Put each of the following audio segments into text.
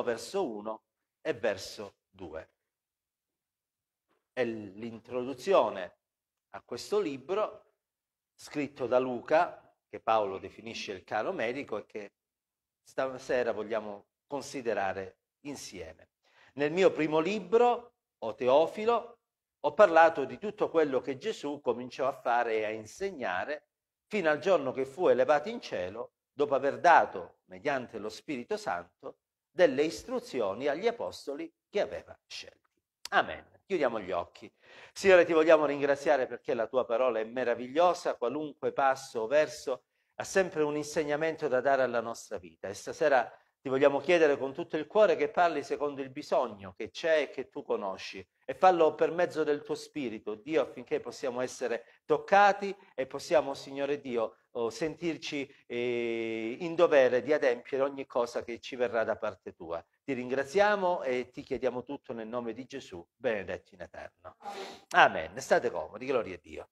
1 verso 1 e verso 2. È l'introduzione a questo libro scritto da Luca, che Paolo definisce il caro medico e che stasera vogliamo considerare insieme. Nel mio primo libro, o Teofilo, ho parlato di tutto quello che Gesù cominciò a fare e a insegnare fino al giorno che fu elevato in cielo dopo aver dato, mediante lo Spirito Santo, delle istruzioni agli apostoli che aveva scelti. Amen. Chiudiamo gli occhi. Signore, ti vogliamo ringraziare perché la tua parola è meravigliosa, qualunque passo o verso ha sempre un insegnamento da dare alla nostra vita. E stasera ti vogliamo chiedere con tutto il cuore che parli secondo il bisogno che c'è e che tu conosci e fallo per mezzo del tuo spirito, Dio, affinché possiamo essere toccati e possiamo, Signore Dio, oh, sentirci eh, in dovere di adempiere ogni cosa che ci verrà da parte tua. Ti ringraziamo e ti chiediamo tutto nel nome di Gesù, benedetto in eterno. Amen. State comodi, gloria a Dio.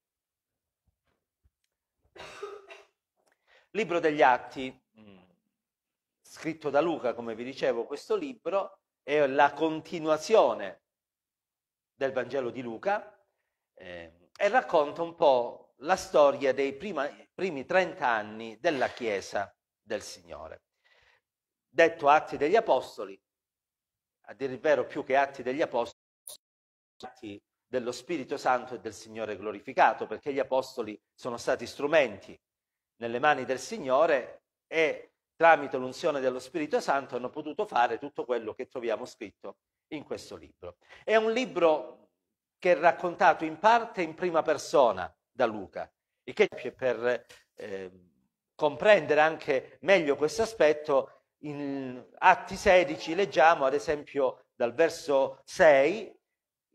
Libro degli Atti. Mm scritto da Luca, come vi dicevo, questo libro è la continuazione del Vangelo di Luca eh, e racconta un po' la storia dei prima, primi 30 anni della Chiesa del Signore. Detto Atti degli Apostoli, a dire il vero più che Atti degli Apostoli, Atti dello Spirito Santo e del Signore glorificato, perché gli Apostoli sono stati strumenti nelle mani del Signore e tramite l'unzione dello Spirito Santo hanno potuto fare tutto quello che troviamo scritto in questo libro. È un libro che è raccontato in parte in prima persona da Luca, e che per eh, comprendere anche meglio questo aspetto, in Atti 16 leggiamo ad esempio dal verso 6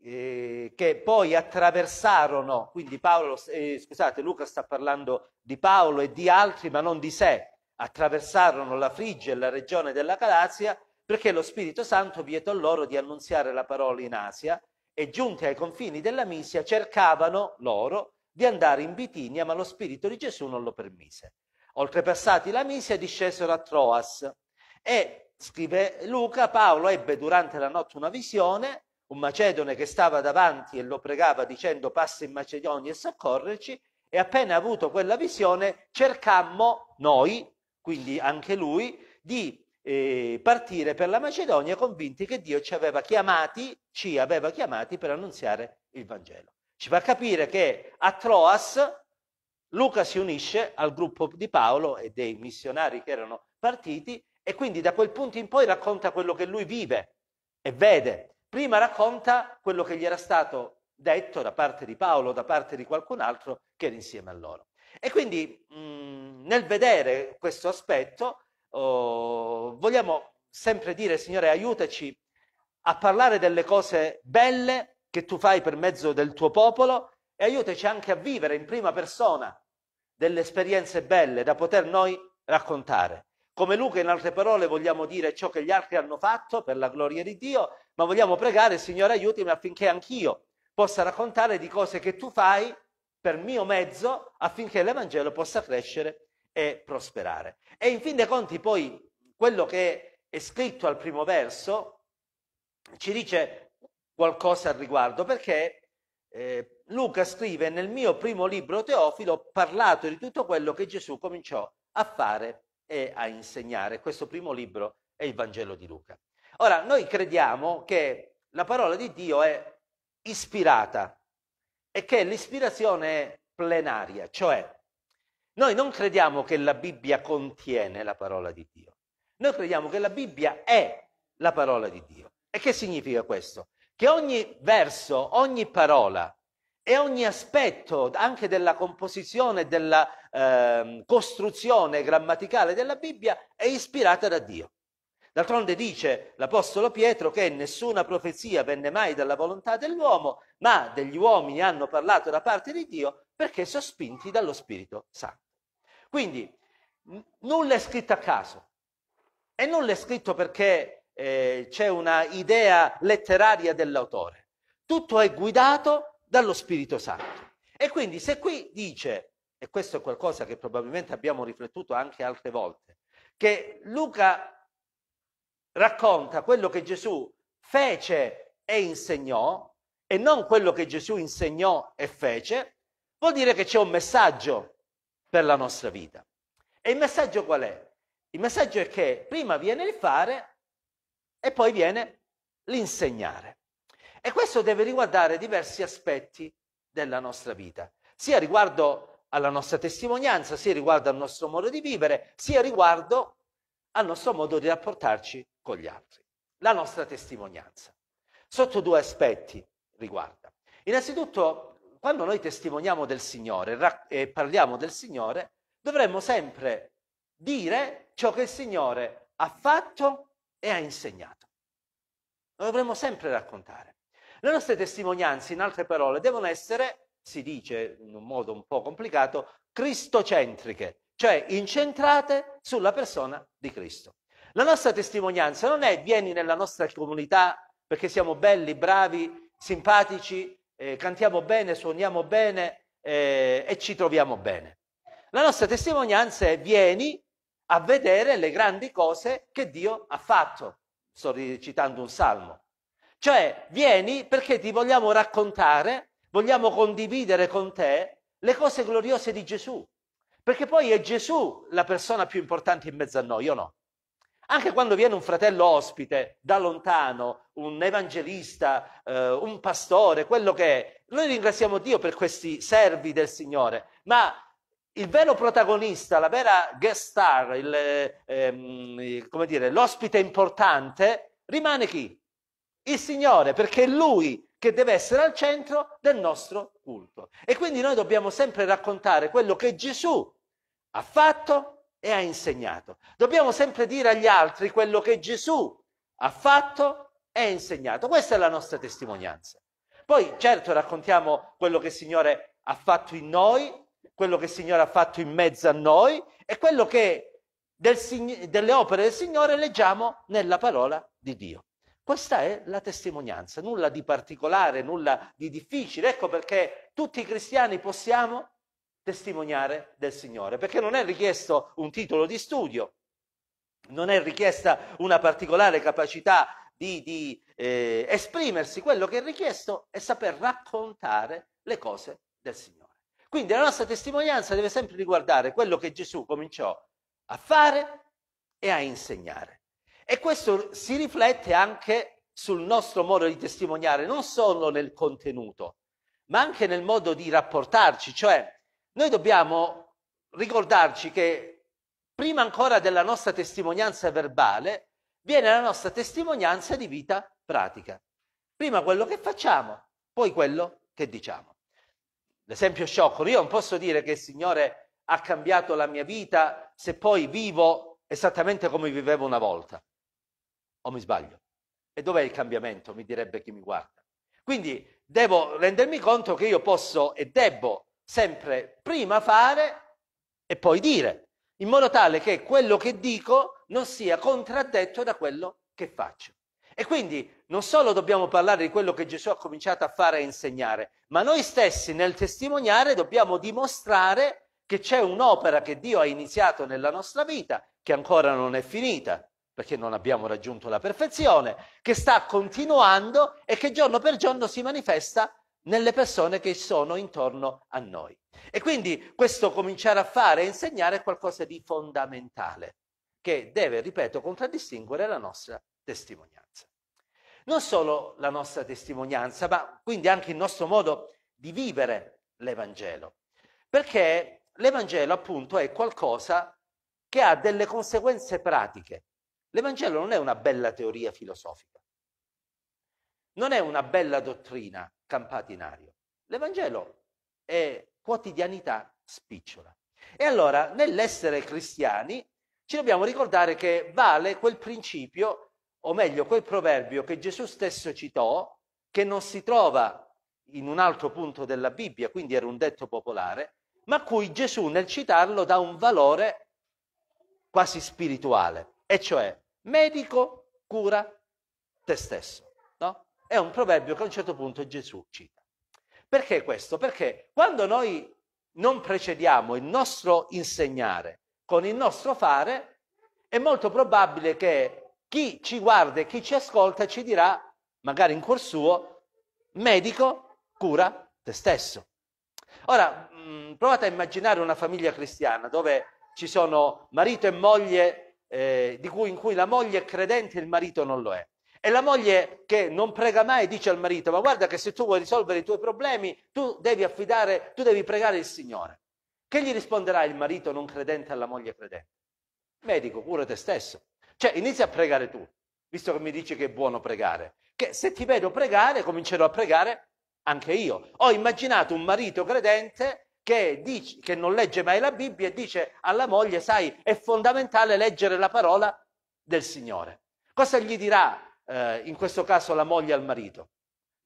eh, che poi attraversarono, quindi Paolo, eh, scusate, Luca sta parlando di Paolo e di altri, ma non di sé, attraversarono la Frigia e la regione della Galazia perché lo Spirito Santo vietò loro di annunziare la parola in Asia e giunti ai confini della Misia cercavano loro di andare in Bitinia, ma lo Spirito di Gesù non lo permise. Oltrepassati la Misia discesero a Troas e, scrive Luca, Paolo ebbe durante la notte una visione, un macedone che stava davanti e lo pregava dicendo passa in Macedonia e soccorrerci, e appena avuto quella visione cercammo noi quindi anche lui, di eh, partire per la Macedonia convinti che Dio ci aveva chiamati, ci aveva chiamati per annunziare il Vangelo. Ci fa capire che a Troas Luca si unisce al gruppo di Paolo e dei missionari che erano partiti e quindi da quel punto in poi racconta quello che lui vive e vede. Prima racconta quello che gli era stato detto da parte di Paolo, da parte di qualcun altro che era insieme a loro. E quindi mh, mm, nel vedere questo aspetto, oh, vogliamo sempre dire, Signore, aiutaci a parlare delle cose belle che tu fai per mezzo del tuo popolo e aiutaci anche a vivere in prima persona delle esperienze belle da poter noi raccontare. Come Luca, in altre parole, vogliamo dire ciò che gli altri hanno fatto per la gloria di Dio, ma vogliamo pregare, Signore, aiutami affinché anch'io possa raccontare di cose che tu fai per mio mezzo affinché l'Evangelo possa crescere e prosperare. E in fin dei conti poi quello che è scritto al primo verso ci dice qualcosa al riguardo, perché eh, Luca scrive nel mio primo libro Teofilo ho parlato di tutto quello che Gesù cominciò a fare e a insegnare. Questo primo libro è il Vangelo di Luca. Ora, noi crediamo che la parola di Dio è ispirata e che l'ispirazione è plenaria, cioè noi non crediamo che la Bibbia contiene la parola di Dio, noi crediamo che la Bibbia è la parola di Dio. E che significa questo? Che ogni verso, ogni parola e ogni aspetto anche della composizione, della eh, costruzione grammaticale della Bibbia è ispirata da Dio. D'altronde dice l'Apostolo Pietro che nessuna profezia venne mai dalla volontà dell'uomo, ma degli uomini hanno parlato da parte di Dio perché sospinti dallo Spirito Santo. Quindi nulla è scritto a caso e nulla è scritto perché eh, c'è una idea letteraria dell'autore. Tutto è guidato dallo Spirito Santo. E quindi se qui dice, e questo è qualcosa che probabilmente abbiamo riflettuto anche altre volte, che Luca racconta quello che Gesù fece e insegnò e non quello che Gesù insegnò e fece, vuol dire che c'è un messaggio per la nostra vita. E il messaggio qual è? Il messaggio è che prima viene il fare e poi viene l'insegnare. E questo deve riguardare diversi aspetti della nostra vita, sia riguardo alla nostra testimonianza, sia riguardo al nostro modo di vivere, sia riguardo al nostro modo di rapportarci con gli altri, la nostra testimonianza. Sotto due aspetti riguarda. Innanzitutto quando noi testimoniamo del Signore e parliamo del Signore, dovremmo sempre dire ciò che il Signore ha fatto e ha insegnato. Lo dovremmo sempre raccontare. Le nostre testimonianze, in altre parole, devono essere, si dice in un modo un po' complicato, cristocentriche, cioè incentrate sulla persona di Cristo. La nostra testimonianza non è vieni nella nostra comunità perché siamo belli, bravi, simpatici eh, cantiamo bene, suoniamo bene eh, e ci troviamo bene. La nostra testimonianza è vieni a vedere le grandi cose che Dio ha fatto. Sto recitando un salmo. Cioè, vieni perché ti vogliamo raccontare, vogliamo condividere con te le cose gloriose di Gesù. Perché poi è Gesù la persona più importante in mezzo a noi, o no? Anche quando viene un fratello ospite da lontano, un evangelista, eh, un pastore, quello che è, noi ringraziamo Dio per questi servi del Signore, ma il vero protagonista, la vera guest star, il, ehm, come dire, l'ospite importante, rimane chi? Il Signore, perché è Lui che deve essere al centro del nostro culto. E quindi noi dobbiamo sempre raccontare quello che Gesù ha fatto, e ha insegnato. Dobbiamo sempre dire agli altri quello che Gesù ha fatto e ha insegnato. Questa è la nostra testimonianza. Poi certo raccontiamo quello che il Signore ha fatto in noi, quello che il Signore ha fatto in mezzo a noi e quello che del, delle opere del Signore leggiamo nella parola di Dio. Questa è la testimonianza, nulla di particolare, nulla di difficile. Ecco perché tutti i cristiani possiamo testimoniare del Signore, perché non è richiesto un titolo di studio, non è richiesta una particolare capacità di, di eh, esprimersi, quello che è richiesto è saper raccontare le cose del Signore. Quindi la nostra testimonianza deve sempre riguardare quello che Gesù cominciò a fare e a insegnare. E questo si riflette anche sul nostro modo di testimoniare, non solo nel contenuto, ma anche nel modo di rapportarci, cioè noi dobbiamo ricordarci che prima ancora della nostra testimonianza verbale viene la nostra testimonianza di vita pratica. Prima quello che facciamo, poi quello che diciamo. L'esempio sciocco, io non posso dire che il Signore ha cambiato la mia vita se poi vivo esattamente come vivevo una volta. O mi sbaglio? E dov'è il cambiamento? Mi direbbe chi mi guarda. Quindi devo rendermi conto che io posso e debbo sempre prima fare e poi dire, in modo tale che quello che dico non sia contraddetto da quello che faccio. E quindi non solo dobbiamo parlare di quello che Gesù ha cominciato a fare e insegnare, ma noi stessi nel testimoniare dobbiamo dimostrare che c'è un'opera che Dio ha iniziato nella nostra vita, che ancora non è finita, perché non abbiamo raggiunto la perfezione, che sta continuando e che giorno per giorno si manifesta nelle persone che sono intorno a noi. E quindi questo cominciare a fare e insegnare è qualcosa di fondamentale che deve, ripeto, contraddistinguere la nostra testimonianza. Non solo la nostra testimonianza, ma quindi anche il nostro modo di vivere l'Evangelo. Perché l'Evangelo appunto è qualcosa che ha delle conseguenze pratiche. L'Evangelo non è una bella teoria filosofica, non è una bella dottrina, campatinario. L'Evangelo è quotidianità spicciola. E allora, nell'essere cristiani, ci dobbiamo ricordare che vale quel principio, o meglio, quel proverbio che Gesù stesso citò, che non si trova in un altro punto della Bibbia, quindi era un detto popolare, ma cui Gesù nel citarlo dà un valore quasi spirituale, e cioè medico cura te stesso è un proverbio che a un certo punto Gesù cita. Perché questo? Perché quando noi non precediamo il nostro insegnare con il nostro fare, è molto probabile che chi ci guarda e chi ci ascolta ci dirà, magari in cuor suo, medico, cura te stesso. Ora, mh, mm, provate a immaginare una famiglia cristiana dove ci sono marito e moglie, eh, cui, in cui la moglie è credente e il marito non lo è. E la moglie che non prega mai dice al marito, ma guarda che se tu vuoi risolvere i tuoi problemi, tu devi affidare, tu devi pregare il Signore. Che gli risponderà il marito non credente alla moglie credente? Medico, cura te stesso. Cioè, inizia a pregare tu, visto che mi dici che è buono pregare. Che se ti vedo pregare, comincerò a pregare anche io. Ho immaginato un marito credente che, dice, che non legge mai la Bibbia e dice alla moglie, sai, è fondamentale leggere la parola del Signore. Cosa gli dirà eh, in questo caso la moglie al marito.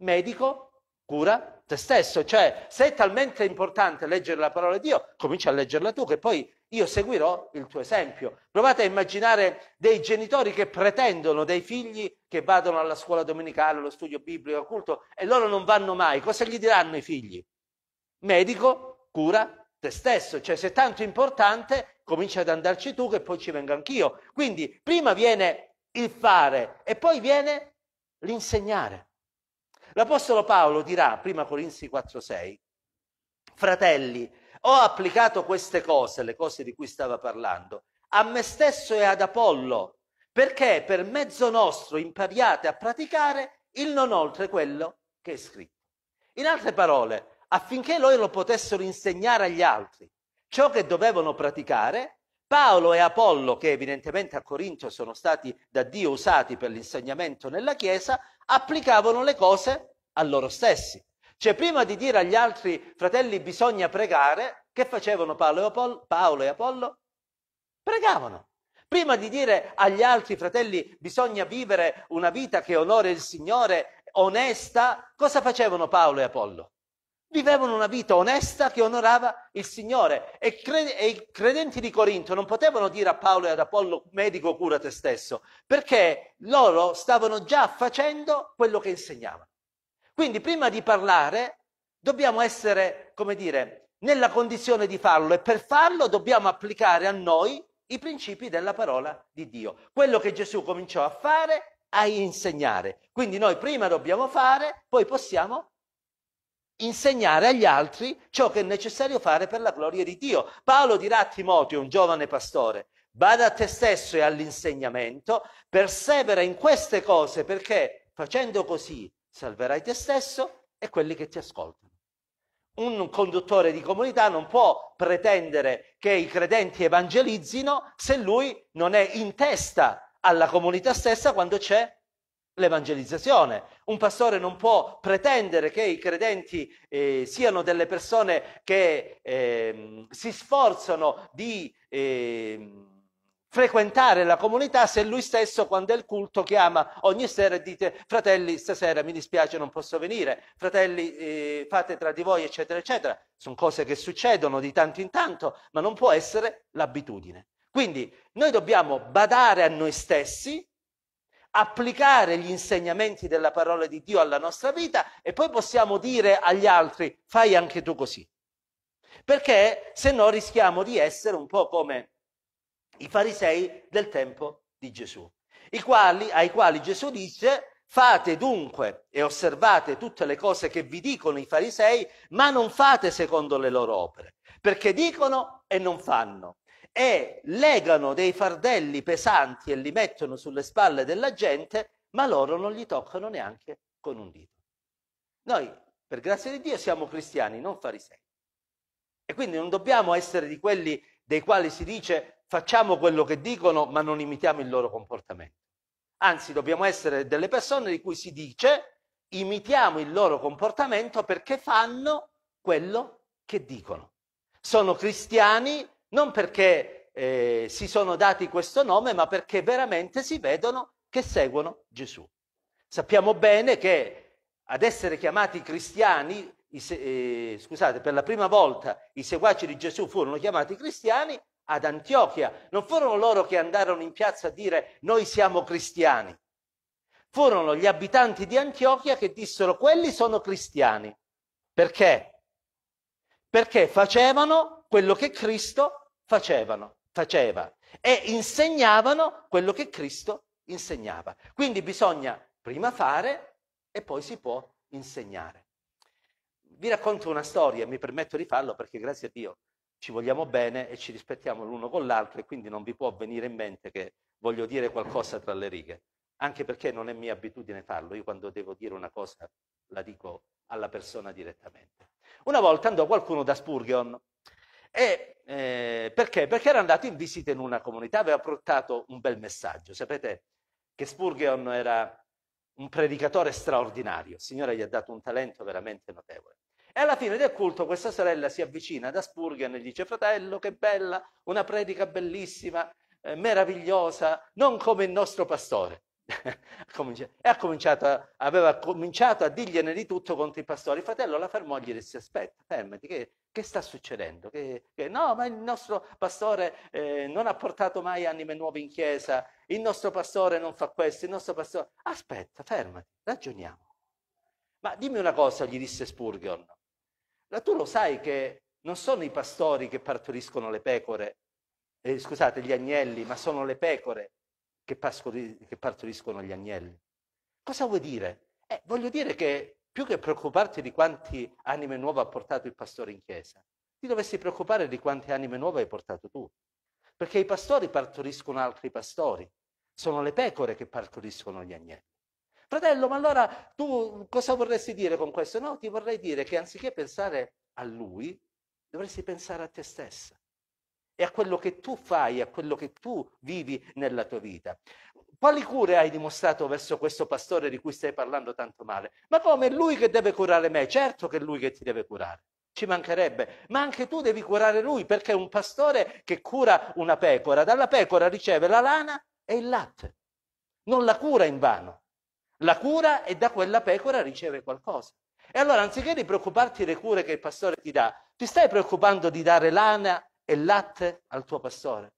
Medico, cura te stesso, cioè se è talmente importante leggere la parola di Dio, comincia a leggerla tu, che poi io seguirò il tuo esempio. Provate a immaginare dei genitori che pretendono dei figli che vadano alla scuola domenicale, allo studio biblico, al culto, e loro non vanno mai. Cosa gli diranno i figli? Medico, cura te stesso, cioè se è tanto importante, comincia ad andarci tu che poi ci vengo anch'io. Quindi prima viene il fare e poi viene l'insegnare. L'Apostolo Paolo dirà, prima Corinzi 4:6, fratelli, ho applicato queste cose, le cose di cui stava parlando, a me stesso e ad Apollo, perché per mezzo nostro impariate a praticare il non oltre quello che è scritto. In altre parole, affinché loro potessero insegnare agli altri ciò che dovevano praticare, Paolo e Apollo, che evidentemente a Corinto sono stati da Dio usati per l'insegnamento nella Chiesa, applicavano le cose a loro stessi. Cioè, prima di dire agli altri fratelli bisogna pregare, che facevano Paolo e Apollo? Paolo e Apollo? Pregavano. Prima di dire agli altri fratelli bisogna vivere una vita che onore il Signore, onesta, cosa facevano Paolo e Apollo? vivevano una vita onesta che onorava il Signore e, cre- e, i credenti di Corinto non potevano dire a Paolo e ad Apollo medico cura te stesso perché loro stavano già facendo quello che insegnavano. Quindi prima di parlare dobbiamo essere, come dire, nella condizione di farlo e per farlo dobbiamo applicare a noi i principi della parola di Dio. Quello che Gesù cominciò a fare, a insegnare. Quindi noi prima dobbiamo fare, poi possiamo insegnare agli altri ciò che è necessario fare per la gloria di Dio. Paolo dirà a Timoteo, un giovane pastore, bada a te stesso e all'insegnamento, persevera in queste cose perché facendo così salverai te stesso e quelli che ti ascoltano. Un conduttore di comunità non può pretendere che i credenti evangelizzino se lui non è in testa alla comunità stessa quando c'è l'evangelizzazione. Un pastore non può pretendere che i credenti eh, siano delle persone che eh, si sforzano di eh, frequentare la comunità se lui stesso quando è il culto chiama ogni sera e dite fratelli stasera mi dispiace non posso venire, fratelli eh, fate tra di voi eccetera eccetera. Sono cose che succedono di tanto in tanto ma non può essere l'abitudine. Quindi noi dobbiamo badare a noi stessi applicare gli insegnamenti della parola di Dio alla nostra vita e poi possiamo dire agli altri fai anche tu così. Perché se no rischiamo di essere un po' come i farisei del tempo di Gesù, quali, ai quali Gesù dice Fate dunque e osservate tutte le cose che vi dicono i farisei, ma non fate secondo le loro opere, perché dicono e non fanno e legano dei fardelli pesanti e li mettono sulle spalle della gente, ma loro non li toccano neanche con un dito. Noi, per grazia di Dio, siamo cristiani, non farisei. E quindi non dobbiamo essere di quelli dei quali si dice facciamo quello che dicono, ma non imitiamo il loro comportamento. Anzi, dobbiamo essere delle persone di cui si dice imitiamo il loro comportamento perché fanno quello che dicono. Sono cristiani non perché eh, si sono dati questo nome, ma perché veramente si vedono che seguono Gesù. Sappiamo bene che ad essere chiamati cristiani, i, eh, scusate, per la prima volta i seguaci di Gesù furono chiamati cristiani ad Antiochia. Non furono loro che andarono in piazza a dire noi siamo cristiani. Furono gli abitanti di Antiochia che dissero quelli sono cristiani. Perché? perché facevano quello che Cristo facevano, faceva e insegnavano quello che Cristo insegnava. Quindi bisogna prima fare e poi si può insegnare. Vi racconto una storia, mi permetto di farlo perché grazie a Dio ci vogliamo bene e ci rispettiamo l'uno con l'altro e quindi non vi può venire in mente che voglio dire qualcosa tra le righe, anche perché non è mia abitudine farlo, io quando devo dire una cosa la dico alla persona direttamente. Una volta andò qualcuno da Spurgeon e eh, perché? Perché era andato in visita in una comunità, aveva portato un bel messaggio. Sapete che Spurgeon era un predicatore straordinario, il Signore gli ha dato un talento veramente notevole. E alla fine del culto questa sorella si avvicina da Spurgeon e gli dice, fratello, che bella, una predica bellissima, eh, meravigliosa, non come il nostro pastore cominciato, aveva cominciato a dirgliene di tutto contro i pastori. Il fratello la fermò e gli disse: Aspetta, fermati, che, che sta succedendo? Che, che, no, ma il nostro pastore eh, non ha portato mai anime nuove in chiesa, il nostro pastore non fa questo, il nostro pastore. Aspetta, fermati, ragioniamo. Ma dimmi una cosa, gli disse Spurgeon. Ma tu lo sai che non sono i pastori che partoriscono le pecore, eh, scusate, gli agnelli, ma sono le pecore che, pascoli, che partoriscono gli agnelli. Cosa vuoi dire? Eh, voglio dire che più che preoccuparti di quanti anime nuove ha portato il pastore in chiesa, ti dovresti preoccupare di quante anime nuove hai portato tu. Perché i pastori partoriscono altri pastori, sono le pecore che partoriscono gli agnelli. Fratello, ma allora tu cosa vorresti dire con questo? No, ti vorrei dire che anziché pensare a lui, dovresti pensare a te stessa e a quello che tu fai, a quello che tu vivi nella tua vita. Quali cure hai dimostrato verso questo pastore di cui stai parlando tanto male? Ma come è lui che deve curare me? Certo che è lui che ti deve curare. Ci mancherebbe, ma anche tu devi curare lui perché un pastore che cura una pecora, dalla pecora riceve la lana e il latte. Non la cura in vano. La cura e da quella pecora riceve qualcosa. E allora, anziché di preoccuparti delle cure che il pastore ti dà, ti stai preoccupando di dare lana e latte al tuo pastore.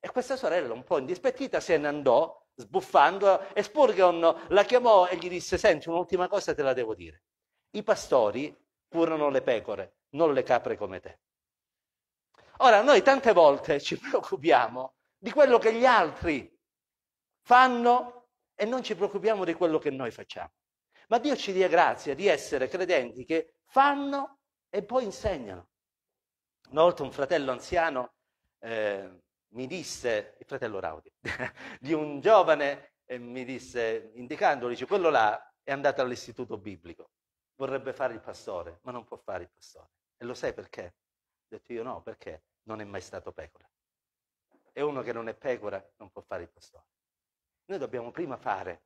E questa sorella, un po' indispettita, se ne andò sbuffando e Spurgeon la chiamò e gli disse, senti, un'ultima cosa te la devo dire. I pastori curano le pecore, non le capre come te. Ora, noi tante volte ci preoccupiamo di quello che gli altri fanno e non ci preoccupiamo di quello che noi facciamo. Ma Dio ci dia grazia di essere credenti che fanno e poi insegnano. Una volta un fratello anziano eh, mi disse, il fratello Raudi, di un giovane, eh, mi disse, indicandolo, dice, quello là è andato all'istituto biblico, vorrebbe fare il pastore, ma non può fare il pastore. E lo sai perché? Ho detto io no, perché non è mai stato pecora. E uno che non è pecora non può fare il pastore. Noi dobbiamo prima fare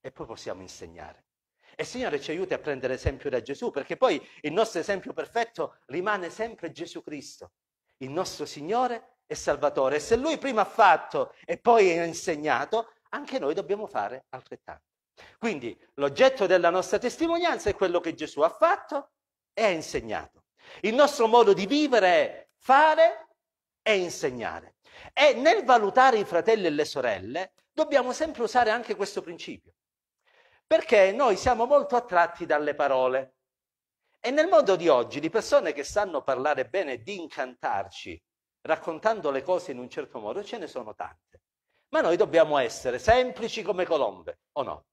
e poi possiamo insegnare. E Signore ci aiuti a prendere esempio da Gesù, perché poi il nostro esempio perfetto rimane sempre Gesù Cristo, il nostro Signore e Salvatore. E se Lui prima ha fatto e poi ha insegnato, anche noi dobbiamo fare altrettanto. Quindi l'oggetto della nostra testimonianza è quello che Gesù ha fatto e ha insegnato. Il nostro modo di vivere è fare e insegnare. E nel valutare i fratelli e le sorelle dobbiamo sempre usare anche questo principio. Perché noi siamo molto attratti dalle parole. E nel mondo di oggi di persone che sanno parlare bene, di incantarci, raccontando le cose in un certo modo, ce ne sono tante. Ma noi dobbiamo essere semplici come colombe, o no?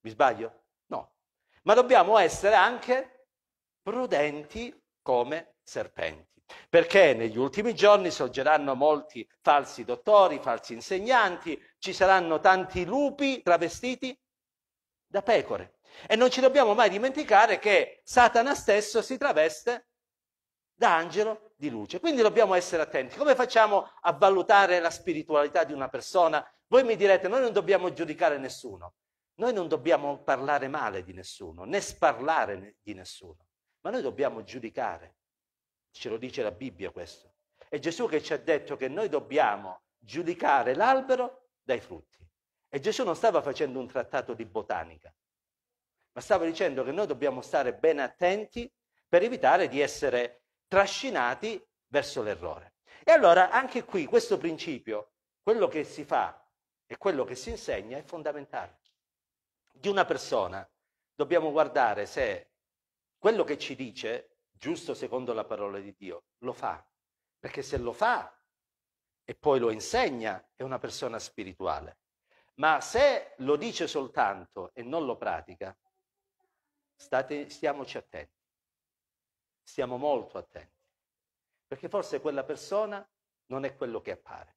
Mi sbaglio? No. Ma dobbiamo essere anche prudenti come serpenti. Perché negli ultimi giorni sorgeranno molti falsi dottori, falsi insegnanti, ci saranno tanti lupi travestiti da pecore. E non ci dobbiamo mai dimenticare che Satana stesso si traveste da angelo di luce. Quindi dobbiamo essere attenti. Come facciamo a valutare la spiritualità di una persona? Voi mi direte, noi non dobbiamo giudicare nessuno, noi non dobbiamo parlare male di nessuno, né sparlare di nessuno, ma noi dobbiamo giudicare. Ce lo dice la Bibbia questo. È Gesù che ci ha detto che noi dobbiamo giudicare l'albero dai frutti. E Gesù non stava facendo un trattato di botanica, ma stava dicendo che noi dobbiamo stare ben attenti per evitare di essere trascinati verso l'errore. E allora anche qui questo principio, quello che si fa e quello che si insegna è fondamentale. Di una persona dobbiamo guardare se quello che ci dice, giusto secondo la parola di Dio, lo fa. Perché se lo fa e poi lo insegna, è una persona spirituale. Ma se lo dice soltanto e non lo pratica, state, stiamoci attenti, stiamo molto attenti, perché forse quella persona non è quello che appare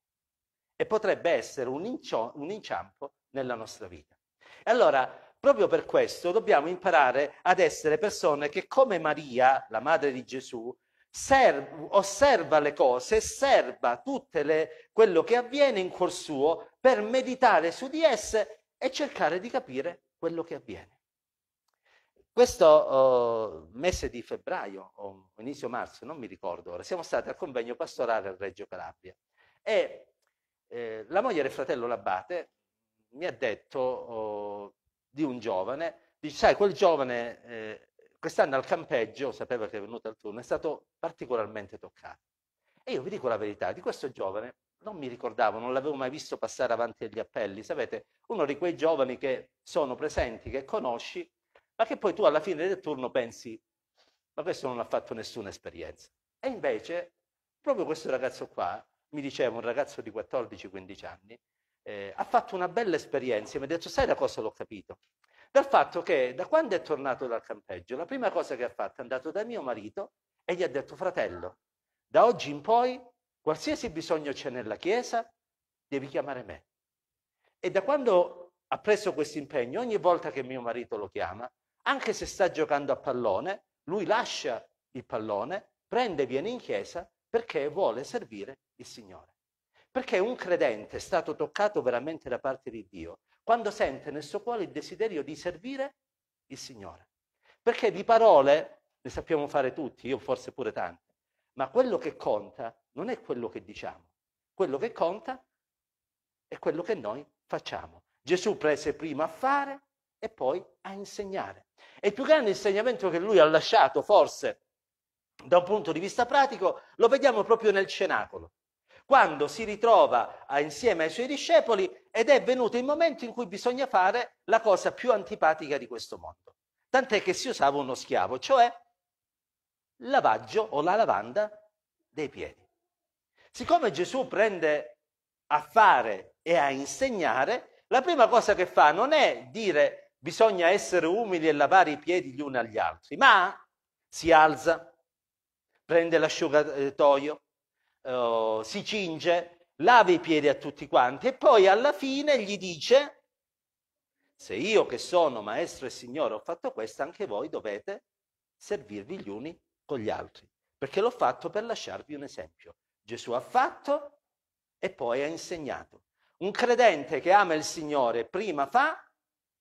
e potrebbe essere un, incio, un inciampo nella nostra vita. E allora proprio per questo dobbiamo imparare ad essere persone che come Maria, la madre di Gesù, Serv- osserva le cose, serba tutto quello che avviene in cuor suo per meditare su di esse e cercare di capire quello che avviene. Questo uh, mese di febbraio o inizio marzo, non mi ricordo ora, siamo stati al convegno pastorale a Reggio Calabria e eh, la moglie del fratello Labbate mi ha detto uh, di un giovane, dice, sai, quel giovane eh, quest'anno al campeggio, sapeva che è venuto al turno, è stato particolarmente toccato. E io vi dico la verità, di questo giovane non mi ricordavo, non l'avevo mai visto passare avanti agli appelli, sapete, uno di quei giovani che sono presenti, che conosci, ma che poi tu alla fine del turno pensi, ma questo non ha fatto nessuna esperienza. E invece, proprio questo ragazzo qua, mi diceva un ragazzo di 14-15 anni, eh, ha fatto una bella esperienza e mi ha detto, sai da cosa l'ho capito? Dal fatto che da quando è tornato dal campeggio, la prima cosa che ha fatto è andato da mio marito e gli ha detto, fratello, da oggi in poi, qualsiasi bisogno c'è nella Chiesa, devi chiamare me. E da quando ha preso questo impegno, ogni volta che mio marito lo chiama, anche se sta giocando a pallone, lui lascia il pallone, prende e viene in chiesa perché vuole servire il Signore. Perché un credente è stato toccato veramente da parte di Dio, quando sente nel suo cuore il desiderio di servire il Signore. Perché di parole le sappiamo fare tutti, io forse pure tante, ma quello che conta non è quello che diciamo, quello che conta è quello che noi facciamo. Gesù prese prima a fare e poi a insegnare. E il più grande insegnamento che lui ha lasciato, forse da un punto di vista pratico, lo vediamo proprio nel cenacolo quando si ritrova insieme ai suoi discepoli ed è venuto il momento in cui bisogna fare la cosa più antipatica di questo mondo. Tant'è che si usava uno schiavo, cioè lavaggio o la lavanda dei piedi. Siccome Gesù prende a fare e a insegnare, la prima cosa che fa non è dire bisogna essere umili e lavare i piedi gli uni agli altri, ma si alza, prende l'asciugatoio, eh, si cinge, lava i piedi a tutti quanti e poi alla fine gli dice, se io che sono maestro e signore ho fatto questo, anche voi dovete servirvi gli uni con gli altri, perché l'ho fatto per lasciarvi un esempio. Gesù ha fatto e poi ha insegnato. Un credente che ama il Signore prima fa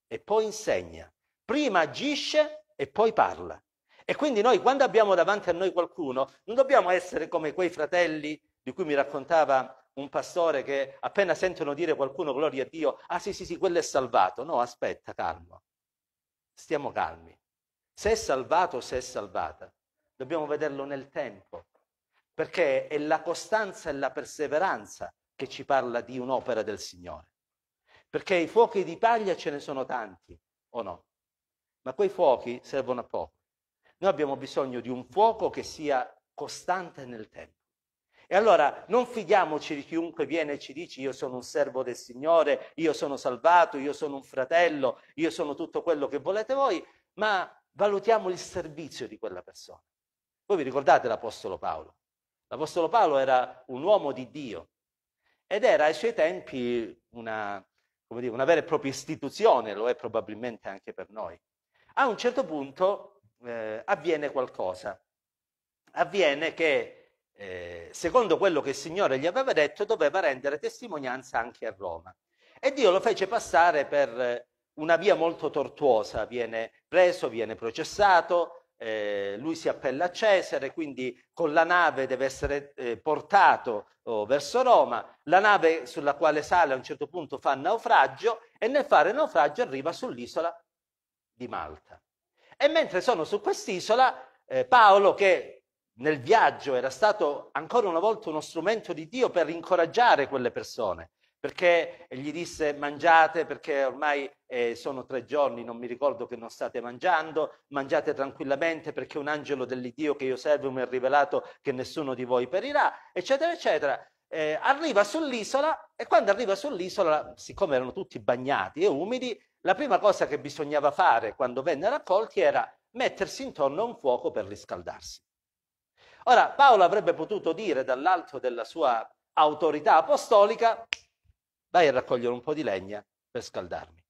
e poi insegna, prima agisce e poi parla. E quindi noi quando abbiamo davanti a noi qualcuno non dobbiamo essere come quei fratelli di cui mi raccontava un pastore che appena sentono dire qualcuno gloria a Dio, ah sì sì sì, quello è salvato. No, aspetta, calmo. Stiamo calmi. Se è salvato o se è salvata, dobbiamo vederlo nel tempo, perché è la costanza e la perseveranza che ci parla di un'opera del Signore. Perché i fuochi di paglia ce ne sono tanti, o no? Ma quei fuochi servono a poco. Noi abbiamo bisogno di un fuoco che sia costante nel tempo. E allora non fidiamoci di chiunque viene e ci dice io sono un servo del Signore, io sono salvato, io sono un fratello, io sono tutto quello che volete voi, ma valutiamo il servizio di quella persona. Voi vi ricordate l'Apostolo Paolo? L'Apostolo Paolo era un uomo di Dio ed era ai suoi tempi una, dire, una vera e propria istituzione, lo è probabilmente anche per noi. A un certo punto eh, avviene qualcosa. Avviene che, eh, secondo quello che il Signore gli aveva detto, doveva rendere testimonianza anche a Roma. E Dio lo fece passare per eh, una via molto tortuosa, viene preso, viene processato, eh, lui si appella a Cesare, quindi con la nave deve essere eh, portato oh, verso Roma, la nave sulla quale sale a un certo punto fa naufragio e nel fare naufragio arriva sull'isola di Malta. E mentre sono su quest'isola, eh, Paolo, che nel viaggio era stato ancora una volta uno strumento di Dio per incoraggiare quelle persone, perché gli disse mangiate perché ormai eh, sono tre giorni, non mi ricordo che non state mangiando, mangiate tranquillamente perché un angelo dell'Iddio che io servo mi ha rivelato che nessuno di voi perirà, eccetera, eccetera. Eh, arriva sull'isola e quando arriva sull'isola, siccome erano tutti bagnati e umidi, la prima cosa che bisognava fare quando venne raccolti era mettersi intorno a un fuoco per riscaldarsi. Ora, Paolo avrebbe potuto dire dall'alto della sua autorità apostolica, vai a raccogliere un po' di legna per scaldarmi.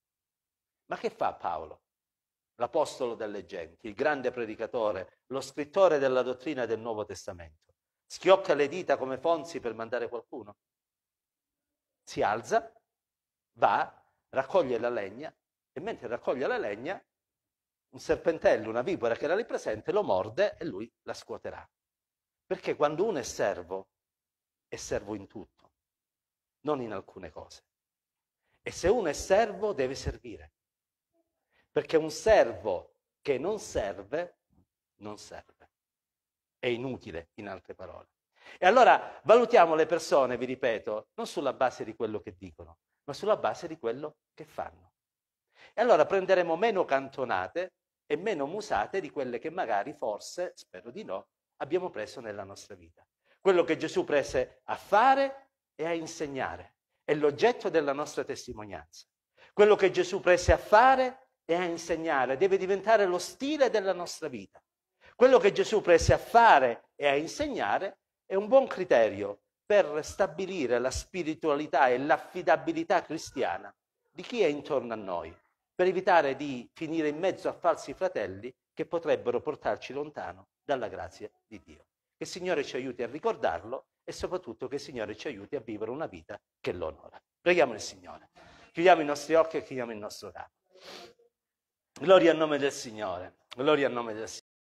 Ma che fa Paolo? L'apostolo delle genti, il grande predicatore, lo scrittore della dottrina del Nuovo Testamento. Schiocca le dita come Fonzi per mandare qualcuno? Si alza, va, raccoglie la legna e mentre raccoglie la legna, un serpentello, una vipera che era lì presente, lo morde e lui la scuoterà. Perché quando uno è servo, è servo in tutto, non in alcune cose. E se uno è servo, deve servire. Perché un servo che non serve, non serve. È inutile, in altre parole. E allora valutiamo le persone, vi ripeto, non sulla base di quello che dicono, ma sulla base di quello che fanno. E allora prenderemo meno cantonate e meno musate di quelle che magari, forse, spero di no, abbiamo preso nella nostra vita. Quello che Gesù prese a fare e a insegnare è l'oggetto della nostra testimonianza. Quello che Gesù prese a fare e a insegnare deve diventare lo stile della nostra vita. Quello che Gesù prese a fare e a insegnare è un buon criterio per stabilire la spiritualità e l'affidabilità cristiana di chi è intorno a noi per evitare di finire in mezzo a falsi fratelli che potrebbero portarci lontano dalla grazia di Dio. Che il Signore ci aiuti a ricordarlo e soprattutto che il Signore ci aiuti a vivere una vita che lo onora. Preghiamo il Signore. Chiudiamo i nostri occhi e chiudiamo il nostro capo. Gloria al nome del Signore. Gloria al nome del Signore.